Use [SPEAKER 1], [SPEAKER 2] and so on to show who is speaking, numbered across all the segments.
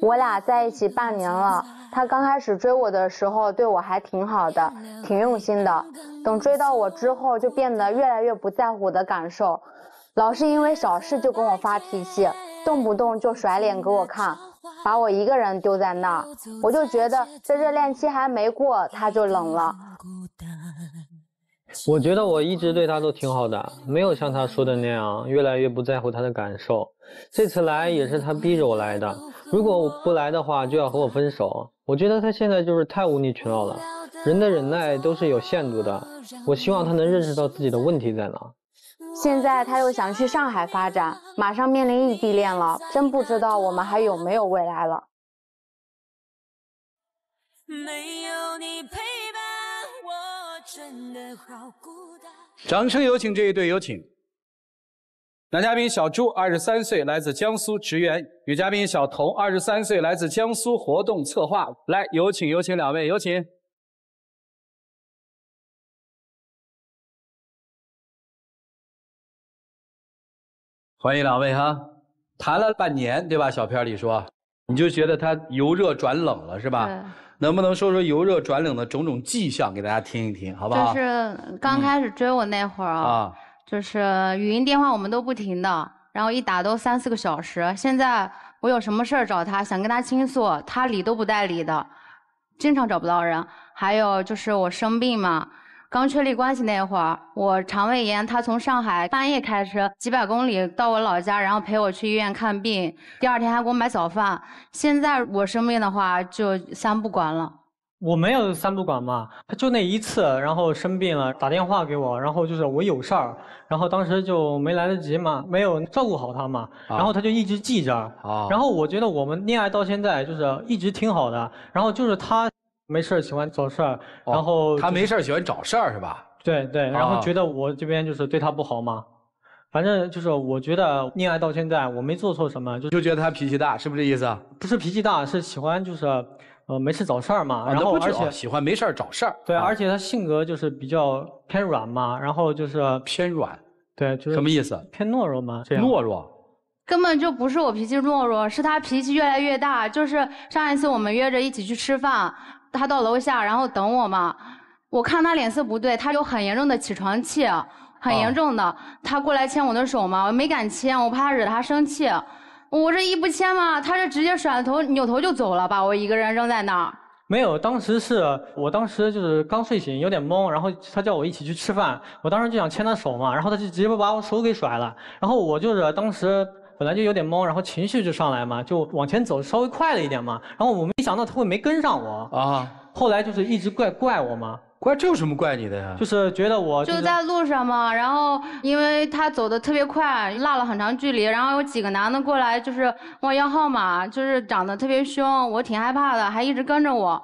[SPEAKER 1] 我俩在一起半年了，他刚开始追我的时候，对我还挺好的，挺用心的。等追到我之后，就变得越来越不在乎我的感受，老是因为小事就跟我发脾气，动不动就甩脸给我看，把我一个人丢在那儿。我就觉得这热恋期还没过，他就冷了。
[SPEAKER 2] 我觉得我一直对他都挺好的，没有像他说的那样越来越不在乎他的感受。这次来也是他逼着我来的，如果我不来的话就要和我分手。我觉得他现在就是太无理取闹了，人的忍耐都是有限度的。我希望他能认识到自己的问题在哪。
[SPEAKER 1] 现在他又想去上海发展，马上面临异地恋了，真不知道我们还有没有未来了。
[SPEAKER 3] 没有你陪。
[SPEAKER 4] 掌声有请这一对，有请男嘉宾小朱，二十三岁，来自江苏职员；
[SPEAKER 3] 女嘉宾小童，二十三岁，来自江苏活动策划。来，有请，有请两位，有请！欢迎两位哈，谈了半年，对
[SPEAKER 4] 吧？小片里说。你就觉得他由热转冷了，是吧？能不能说说由热转冷的种种迹象给大家听一听，好不好？就
[SPEAKER 1] 是刚开始追我那会儿啊，就是语音电话我们都不停的，然后一打都三四个小时。现在我有什么事儿找他，想跟他倾诉，他理都不带理的，经常找不到人。还有就是我生病嘛。刚确立关系那会儿，我肠胃炎，他从上海半夜开车几百公里到我老家，然后陪我去医院看病，第二天还给我买早饭。现在我生病的话，就三不管了。
[SPEAKER 5] 我没
[SPEAKER 2] 有三不管嘛，他就那一次，然后生病了，打电话给我，然后就是我有事儿，然后当时就没来得及嘛，没有照顾好他嘛，然后他就一直记着。啊。然后我觉得我们恋爱到现在就是一直挺好的，然后就是他。没事儿，喜欢找事儿，然后他没事
[SPEAKER 4] 儿喜欢找事儿是吧？
[SPEAKER 2] 对对，然后觉得我这边就是对他不好嘛，反正就是我觉得恋爱到现在我没做错什么，就就觉得他脾气大，是不是这意思？不是脾气大，是喜欢就是呃没事找事儿嘛，然后而且喜欢没事儿找事儿。对，而且他性格就是比较偏软嘛，然后就是偏软，
[SPEAKER 4] 对，就是什么意思？偏懦弱吗？懦弱，
[SPEAKER 1] 根本就不是我脾气懦弱，是他脾气越来越大，就是上一次我们约着一起去吃饭。他到楼下，然后等我嘛。我看他脸色不对，他就很严重的起床气，很严重的。他过来牵我的手嘛，我没敢牵，我怕惹他生气。我这一不牵嘛，他就直接甩头扭头就走了，把我一个人扔在那儿。
[SPEAKER 2] 没有，当时是我当时就是刚睡醒，有点懵，然后他叫我一起去吃饭。我当时就想牵他手嘛，然后他就直接把我手给甩了。然后我就是当时。本来就有点懵，然后情绪就上来嘛，就往前走稍微快了一点嘛，然后我没想到他会没跟上我啊。后来就是一直怪怪我嘛，怪这有什么怪你的呀？就是觉得我就在
[SPEAKER 1] 路上嘛，然后因为他走的特别快，落了很长距离，然后有几个男的过来就是问要号码，就是长得特别凶，我挺害怕的，还一直跟着我。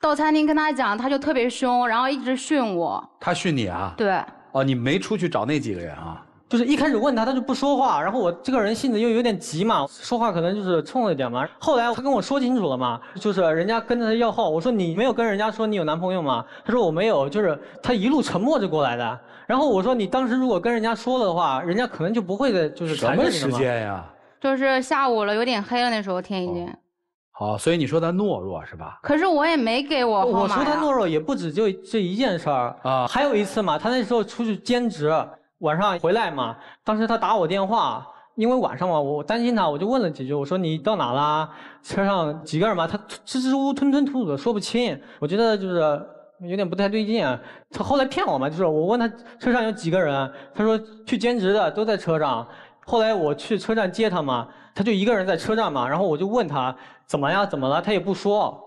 [SPEAKER 1] 到餐厅跟他讲，他就特别凶，然后一直训我。
[SPEAKER 4] 他训你啊？对。哦，你没出去找那几个人啊？
[SPEAKER 2] 就是一开始问他，他就不说话。然后我这个人性子又有点急嘛，说话可能就是冲了一点嘛。后来他跟我说清楚了嘛，就是人家跟着他要号，我说你没有跟人家说你有男朋友吗？他说我没有，就是他一路沉默着过来的。然后我说你当时如果跟人家说了的话，人家可能就不会的，就是什么时间呀？
[SPEAKER 1] 就是下午了，有点黑了，那时候天已经
[SPEAKER 2] 好，所以你说他懦弱是吧？
[SPEAKER 1] 可是我也没给我我说他懦
[SPEAKER 2] 弱也不止就这一件事儿啊，还有一次嘛，他那时候出去兼职。晚上回来嘛，当时他打我电话，因为晚上嘛，我担心他，我就问了几句，我说你到哪啦？车上几个人嘛？他支支吾吾、吞吞吐吐的说不清，我觉得就是有点不太对劲。他后来骗我嘛，就是我问他车上有几个人，他说去兼职的都在车上。后来我去车站接他嘛，他就一个人在车站嘛，然后我就问他怎么呀？怎么了？他也不说。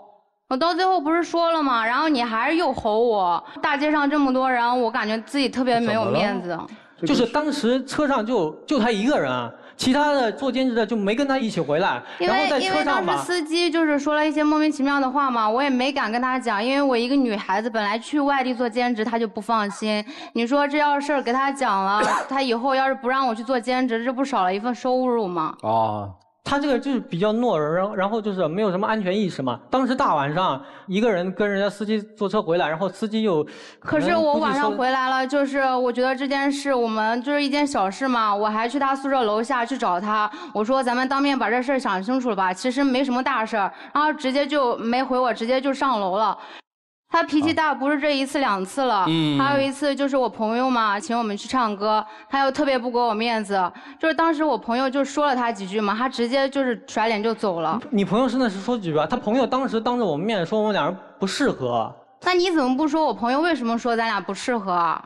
[SPEAKER 1] 我到最后不是说了嘛，然后你还是又吼我，大街上这么多人，我感觉自己特别没有面子。
[SPEAKER 2] 就是当时车上就就他一个人，其他的做兼职的就没跟他一起回来，
[SPEAKER 1] 然后在车上因为当时司机就是说了一些莫名其妙的话嘛，我也没敢跟他讲，因为我一个女孩子，本来去外地做兼职他就不放心。你说这要事儿给他讲了，他以后要是不让我去做兼职，这不少了一份收入吗？
[SPEAKER 3] 啊。
[SPEAKER 1] 他这个就是
[SPEAKER 2] 比较懦弱，然然后就是没有什么安全意识嘛。当时大晚上一个人跟人家司机坐车回来，然后司机又，可是我晚上回
[SPEAKER 1] 来了，就是我觉得这件事我们就是一件小事嘛。我还去他宿舍楼下去找他，我说咱们当面把这事儿想清楚了吧，其实没什么大事儿。然后直接就没回我，直接就上楼了。他脾气大，不是这一次两次了。嗯，还有一次就是我朋友嘛，请我们去唱歌，他又特别不给我面子。就是当时我朋友就说了他几句嘛，他直接就是甩脸就走了。
[SPEAKER 2] 你朋友真的是说几句啊？他朋友当时当着我们面说我们俩人不适合。
[SPEAKER 1] 那你怎么不说我朋友为什么说咱俩不适合？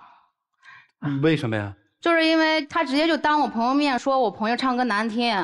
[SPEAKER 1] 为什么呀？就是因为他直接就当我朋友面说我朋友唱歌难听。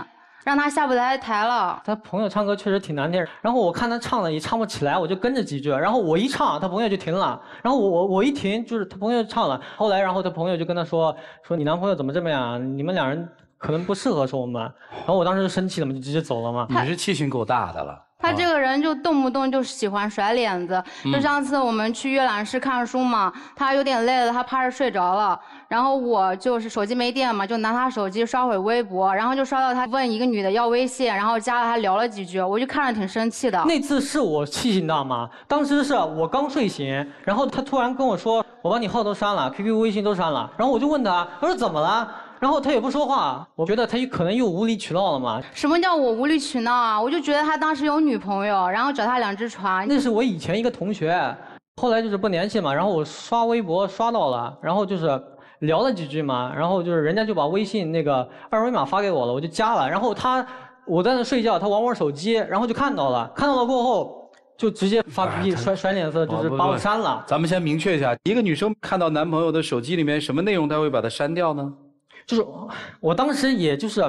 [SPEAKER 1] 让他下不来台了。他
[SPEAKER 2] 朋友唱歌确实挺难听，然后我看他唱的也唱不起来，我就跟着几句。然后我一唱，他朋友就停了。然后我我我一停，就是他朋友就唱了。后来然后他朋友就跟他说：“说你男朋友怎么这样？你们两人可能不适合，说我们。”然后我当时就生气了嘛，就直接走了
[SPEAKER 4] 嘛。你是气性够大的了。他这
[SPEAKER 1] 个人就动不动就喜欢甩脸子，就上次我们去阅览室看书嘛，他有点累了，他趴着睡着了。然后我就是手机没电嘛，就拿他手机刷会微博，然后就刷到他问一个女的要微信，然后加了他聊了几句，我就看着挺生气的。那次
[SPEAKER 2] 是我气性大吗？当时是我刚睡醒，然后他突然跟我说，我把你号都删了，QQ、微信都删了，然后我就问他，我说怎么了？然后他也不说话，我觉得他可能又无理取闹了嘛？
[SPEAKER 1] 什么叫我无理取闹啊？我就觉得他当时有女朋友，然后脚踏两只船。那是
[SPEAKER 2] 我以前一个同学，后来就是不联系嘛。然后我刷微博刷到了，然后就是聊了几句嘛，然后就是人家就把微信那个二维码发给我了，我就加了。然后他我在那睡觉，他玩玩手机，然后就看到了，看到了过后就直接发脾气，甩甩脸色，就是把我删了。
[SPEAKER 4] 咱们先明确一下，一个女生看到男朋友的手机里面什么内容，她会把它删掉呢？就是，我当时也就是，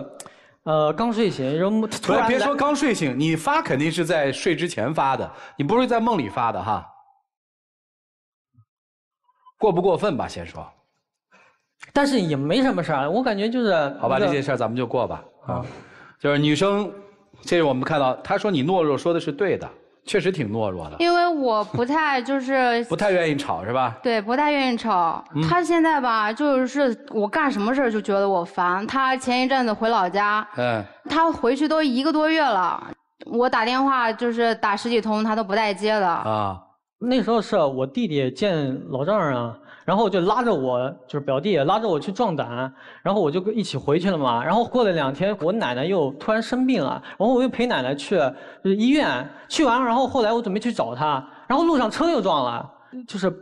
[SPEAKER 4] 呃，刚睡醒，然后突然别说刚睡醒，你发肯定是在睡之前发的，你不是在梦里发的哈。过不过分吧？先说。但是也没什么事儿，我感觉就是。好吧，这件事儿咱们就过吧。啊，就是女生，这是我们看到，她说你懦弱，说的是对的。确实挺懦弱的，
[SPEAKER 1] 因为我不太就是 不太愿意吵，是吧？对，不太愿意吵。他现在吧，就是我干什么事儿就觉得我烦。他前一阵子回老家，嗯，他回去都一个多月了，我打电话就是打十几通，他都不带接的啊。那时候
[SPEAKER 2] 是我弟弟见老丈人，然后就拉着我，就是表弟拉着我去壮胆，然后我就一起回去了嘛。然后过了两天，我奶奶又突然生病了，然后我又陪奶奶去就是医院，去完然后后来我准备去找他，然后路上车又撞了，就是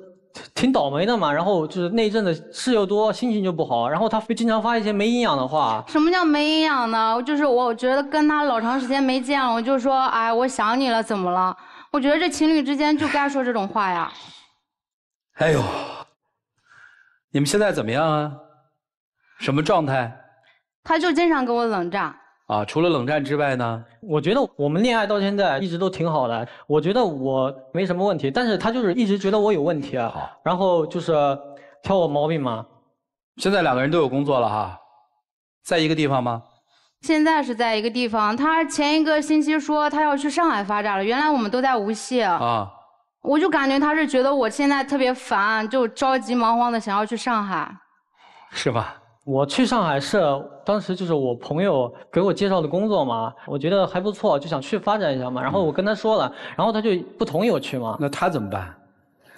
[SPEAKER 2] 挺倒霉的嘛。然后就是那一阵子事又多，心情就不好。然后他会经常发一些没营养的话。
[SPEAKER 1] 什么叫没营养呢？就是我觉得跟他老长时间没见了，我就说哎，我想你了，怎么了？我觉得这情侣之间就该说这种话呀！
[SPEAKER 4] 哎呦，你们现在怎么样啊？什么状态？
[SPEAKER 1] 他就经常跟我冷战
[SPEAKER 4] 啊。除了冷战之外呢？
[SPEAKER 2] 我觉得我们恋爱到现在一直都挺好的。我觉得我没什么问题，但是他就是一直觉得我有问题啊。好。然后就是挑我毛病嘛。现在两个人都有
[SPEAKER 4] 工作了哈，在一个地方吗？
[SPEAKER 1] 现在是在一个地方，他前一个星期说他要去上海发展了。原来我们都在无锡啊，我就感觉他是觉得我现在特别烦，就着急忙慌的想要去上海，
[SPEAKER 4] 是吧？
[SPEAKER 2] 我去上海是当时就是我朋友给我介绍的工作嘛，我觉得还不错，就想去发展一下嘛。然后我跟他说了，然后他就不同意我去嘛。那他怎么办？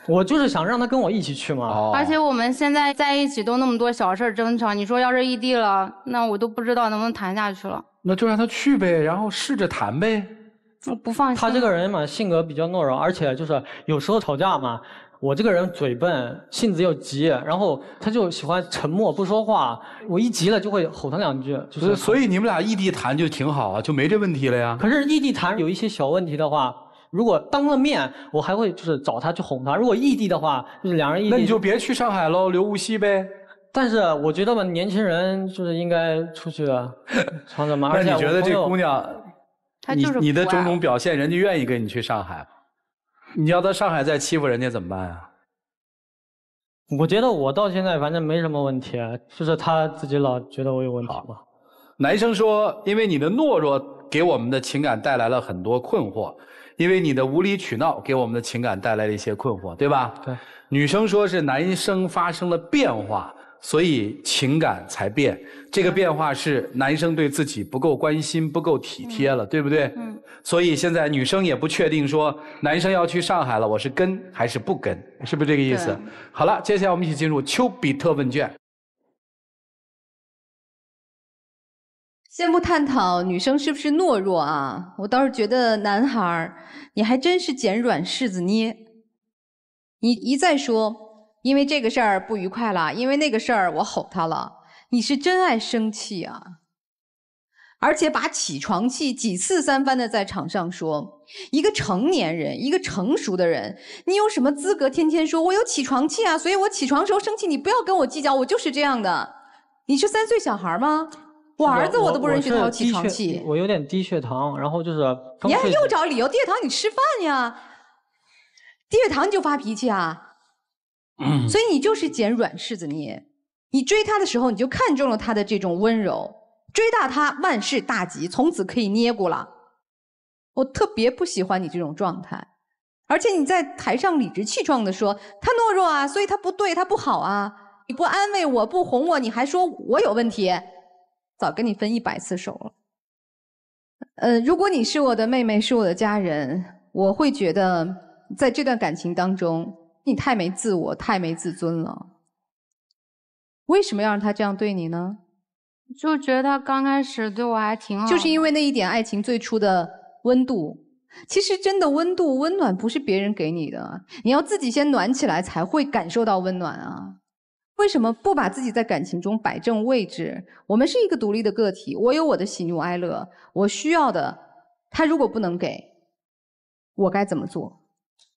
[SPEAKER 2] 我就是想让他跟我一起去嘛，而
[SPEAKER 1] 且我们现在在一起都那么多小事儿争吵，你说要是异地了，那我都不知道能不能谈下去了。
[SPEAKER 2] 那就让他去呗，然后试着谈呗，不不放心。他这个人嘛，性格比较懦弱，而且就是有时候吵架嘛，我这个人嘴笨，性子又急，然后他就喜欢沉默不说话，我一急了就会吼他两句。就是，所以
[SPEAKER 4] 你们俩异地谈就挺好啊，就没这问题了
[SPEAKER 2] 呀。可是异地谈有一些小问题的话。如果当了面，我还会就是找他去哄他。如果异地的话，就是两人异地。那你就别去上海喽，留无锡呗。但是我觉得吧，年轻人就是应该出去
[SPEAKER 4] 闯闯嘛。那你觉得这姑娘，
[SPEAKER 3] 你你的种种
[SPEAKER 4] 表现，人家愿意跟你去上海你要在上海再欺负人家怎么办啊？我觉得我到现在反正没什么问题，就是
[SPEAKER 2] 他自己老觉得我有问题。
[SPEAKER 4] 男生说，因为你的懦弱给我们的情感带来了很多困惑。因为你的无理取闹给我们的情感带来了一些困惑，对吧？对。女生说是男生发生了变化，所以情感才变。这个变化是男生对自己不够关心、不够体贴了，对不对？嗯。所以现在女生也不确定说，男生要去上海了，我是跟还是不
[SPEAKER 3] 跟，是不是这个意思？好了，接下来我们一起进入丘比特问卷。
[SPEAKER 6] 先不探讨女生是不是懦弱啊，我倒是觉得男孩儿，你还真是捡软柿子捏。你一再说因为这个事儿不愉快了，因为那个事儿我吼他了，你是真爱生气啊。而且把起床气几次三番的在场上说，一个成年人，一个成熟的人，你有什么资格天天说我有起床气啊？所以我起床时候生气，你不要跟我计较，我就是这样的。你是三岁小孩吗？我儿子，我都不允许他起床气。
[SPEAKER 2] 我有点低血糖，然后就是。你还又
[SPEAKER 6] 找理由？低血糖你吃饭呀？低血糖你就发脾气啊？嗯。所以你就是捡软柿子捏。你追他的时候，你就看中了他的这种温柔。追大他万事大吉，从此可以捏过了。我特别不喜欢你这种状态。而且你在台上理直气壮的说他懦弱啊，所以他不对，他不好啊。你不安慰我不哄我，你还说我有问题。早跟你分一百次手了。嗯，如果你是我的妹妹，是我的家人，我会觉得在这段感情当中，你太没自我，太没自尊了。为什么要让他这样对你呢？
[SPEAKER 1] 就觉得他刚开始对我还挺好。就是
[SPEAKER 6] 因为那一点爱情最初的温度。其实真的温度温暖不是别人给你的，你要自己先暖起来才会感受到温暖啊。为什么不把自己在感情中摆正位置？我们是一个独立的个体，我有我的喜怒哀乐，我需要的，他如果不能给，我该怎么做？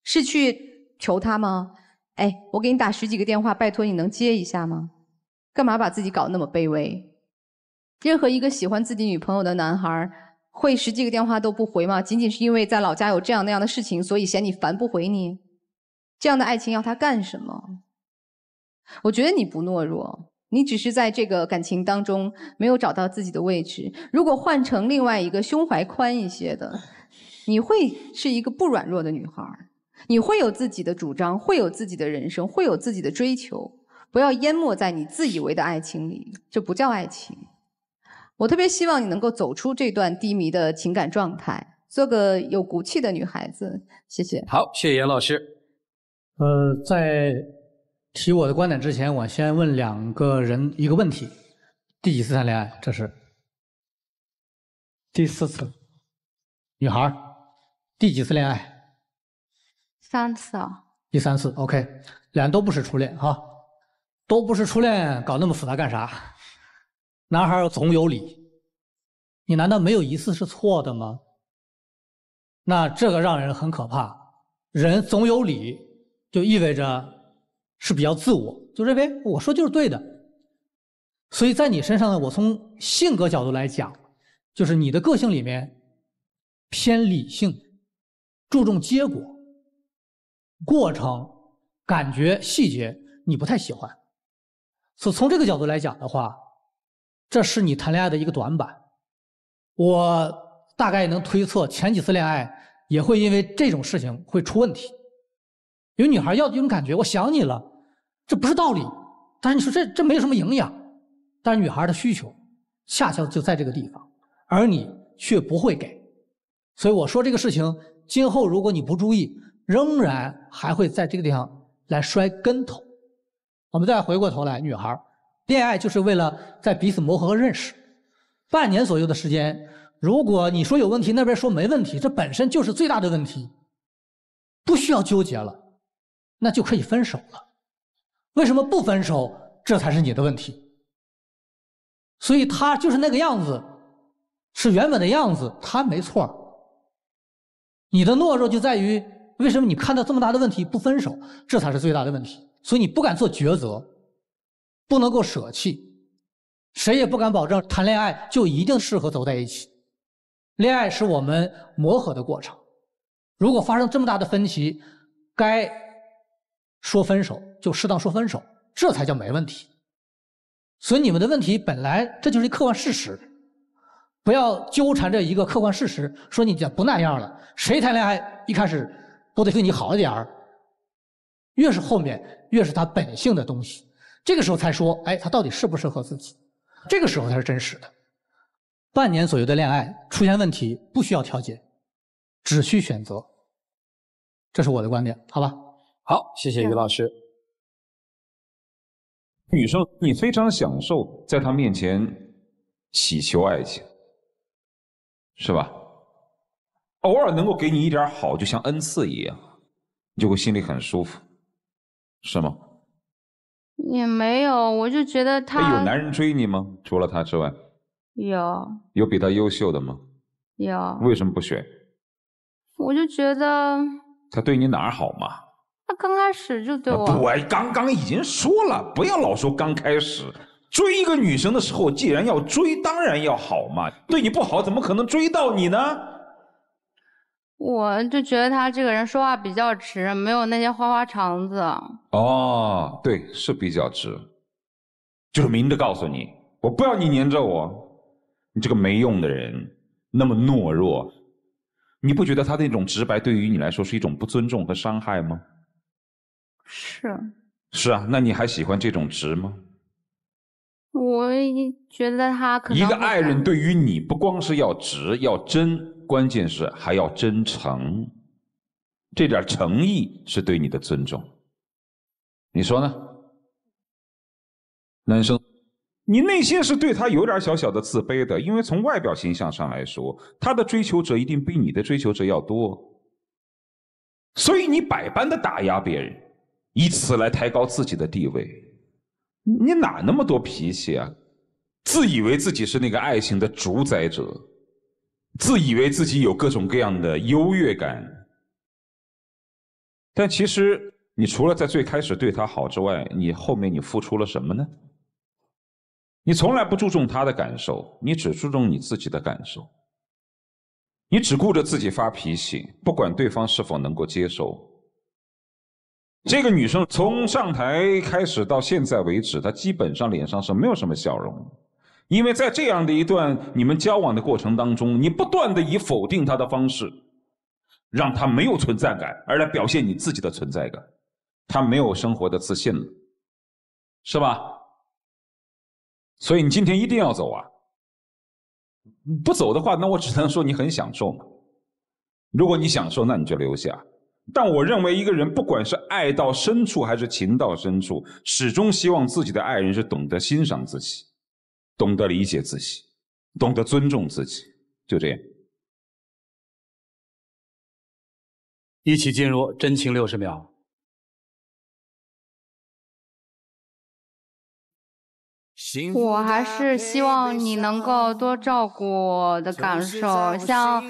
[SPEAKER 6] 是去求他吗？哎，我给你打十几个电话，拜托你能接一下吗？干嘛把自己搞那么卑微？任何一个喜欢自己女朋友的男孩，会十几个电话都不回吗？仅仅是因为在老家有这样那样的事情，所以嫌你烦不回你？这样的爱情要他干什么？我觉得你不懦弱，你只是在这个感情当中没有找到自己的位置。如果换成另外一个胸怀宽一些的，你会是一个不软弱的女孩，你会有自己的主张，会有自己的人生，会有自己的追求。不要淹没在你自以为的爱情里，这不叫爱情。我特别希望你能够走出这段低迷的情感状态，做个有骨气的女孩子。谢谢。
[SPEAKER 4] 好，谢谢严老师。
[SPEAKER 5] 呃，在。提我的观点之前，我先问两个人一个问题：第几次谈恋爱？这是第四次。女孩，第几次恋爱？
[SPEAKER 1] 三次啊。
[SPEAKER 5] 第三次，OK，俩都不是初恋哈，都不是初恋，搞那么复杂干啥？男孩总有理，你难道没有一次是错的吗？那这个让人很可怕。人总有理，就意味着。是比较自我，就认为我说就是对的，所以在你身上呢，我从性格角度来讲，就是你的个性里面偏理性，注重结果、过程、感觉、细节，你不太喜欢，所从这个角度来讲的话，这是你谈恋爱的一个短板。我大概能推测，前几次恋爱也会因为这种事情会出问题。有女孩要这种感觉，我想你了，这不是道理。但是你说这这没有什么营养，但是女孩的需求，恰恰就在这个地方，而你却不会给。所以我说这个事情，今后如果你不注意，仍然还会在这个地方来摔跟头。我们再回过头来，女孩恋爱就是为了在彼此磨合和认识，半年左右的时间，如果你说有问题，那边说没问题，这本身就是最大的问题，不需要纠结了。那就可以分手了，为什么不分手？这才是你的问题。所以他就是那个样子，是原本的样子，他没错。你的懦弱就在于为什么你看到这么大的问题不分手？这才是最大的问题。所以你不敢做抉择，不能够舍弃，谁也不敢保证谈恋爱就一定适合走在一起。恋爱是我们磨合的过程，如果发生这么大的分歧，该。说分手就适当说分手，这才叫没问题。所以你们的问题本来这就是客观事实，不要纠缠着一个客观事实，说你讲不那样了。谁谈恋爱一开始都得对你好一点儿，越是后面越是他本性的东西，这个时候才说，哎，他到底适不适合自己？这个时候才是真实的。半年左右的恋爱出现问题，不需要
[SPEAKER 3] 调解，只需选择。这是我的观点，好吧？好，谢谢于老师。女生，你非常享受
[SPEAKER 7] 在他面前乞求爱情，是吧？偶尔能够给你一点好，就像恩赐一样，你就会心里很舒服，是吗？
[SPEAKER 1] 也没有，我就觉得他有
[SPEAKER 7] 男人追你吗？除了他之外，有有比他优秀的吗？有为什么不选？
[SPEAKER 1] 我就觉得
[SPEAKER 7] 他对你哪儿好嘛？
[SPEAKER 1] 他刚开始就对我，我
[SPEAKER 7] 刚刚已经说了，不要老说刚开始。追一个女生的时候，既然要追，当然要好嘛。对你不好，怎么可能追到你呢？
[SPEAKER 1] 我就觉得他这个人说话比较直，没有那些花花肠子。
[SPEAKER 7] 哦，对，是比较直，就是明着告诉你，我不要你黏着我，你这个没用的人，那么懦弱。你不觉得他那种直白对于你来说是一种不尊重和伤害吗？是，是啊，那你还喜欢这种直吗？
[SPEAKER 3] 我
[SPEAKER 1] 觉得他可能一个爱人
[SPEAKER 7] 对于你不光是要直要真，关键是还要真诚，这点诚意是对你的尊重。你说呢，男生？你内心是对他有点小小的自卑的，因为从外表形象上来说，他的追求者一定比你的追求者要多，所以你百般的打压别人。以此来抬高自己的地位，你哪那么多脾气啊？自以为自己是那个爱情的主宰者，自以为自己有各种各样的优越感。但其实，你除了在最开始对他好之外，你后面你付出了什么呢？你从来不注重他的感受，你只注重你自己的感受，你只顾着自己发脾气，不管对方是否能够接受。这个女生从上台开始到现在为止，她基本上脸上是没有什么笑容，因为在这样的一段你们交往的过程当中，你不断的以否定她的方式，让她没有存在感，而来表现你自己的存在感，她没有生活的自信了，是吧？所以你今天一定要走啊！不走的话，那我只能说你很享受嘛。如果你享受，那你就留下。但我认为，一个人不管是爱到深处还是情到深处，始终希望自己的爱人是懂得欣赏自己、懂得理解自己、懂得尊重自己。就这样，
[SPEAKER 3] 一起进入真情六十秒。我还是希望你能够多照顾我的感受，像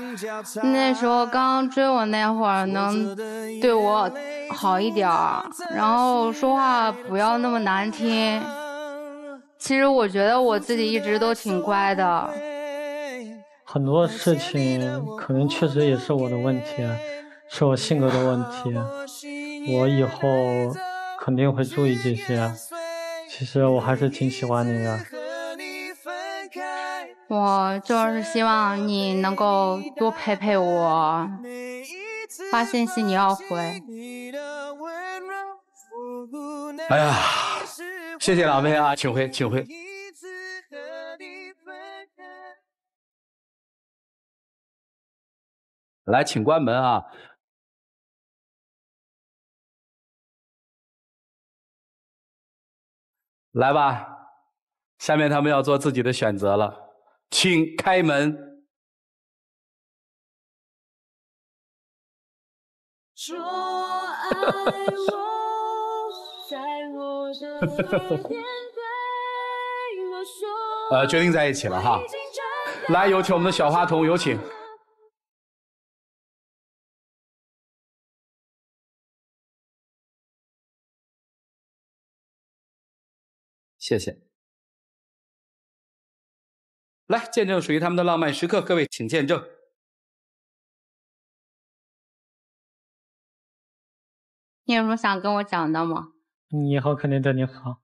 [SPEAKER 1] 那时候刚追我那会儿，能对我好一点儿，然后说话不要那么难听。其实我觉得我自己一直都挺乖的，
[SPEAKER 2] 很多事情可能确实也是我的问题，是我性格的问题，我以后肯定会注意这些。其实我还是挺喜欢你的，
[SPEAKER 1] 我就是希望你能够多陪陪我，发信息你要回。
[SPEAKER 3] 哎呀，谢谢老妹啊，请回，请回。来，请关门啊。来吧，下面他们要做自己的选择了，请开门。说爱我，在我耳边对我说。
[SPEAKER 4] 呃，决定在一起了哈，来有请
[SPEAKER 3] 我们的小花童，有请。谢谢。来见证属于他们的浪漫时刻，各位请见证。你有什么想跟我讲的吗？以后肯定对你好。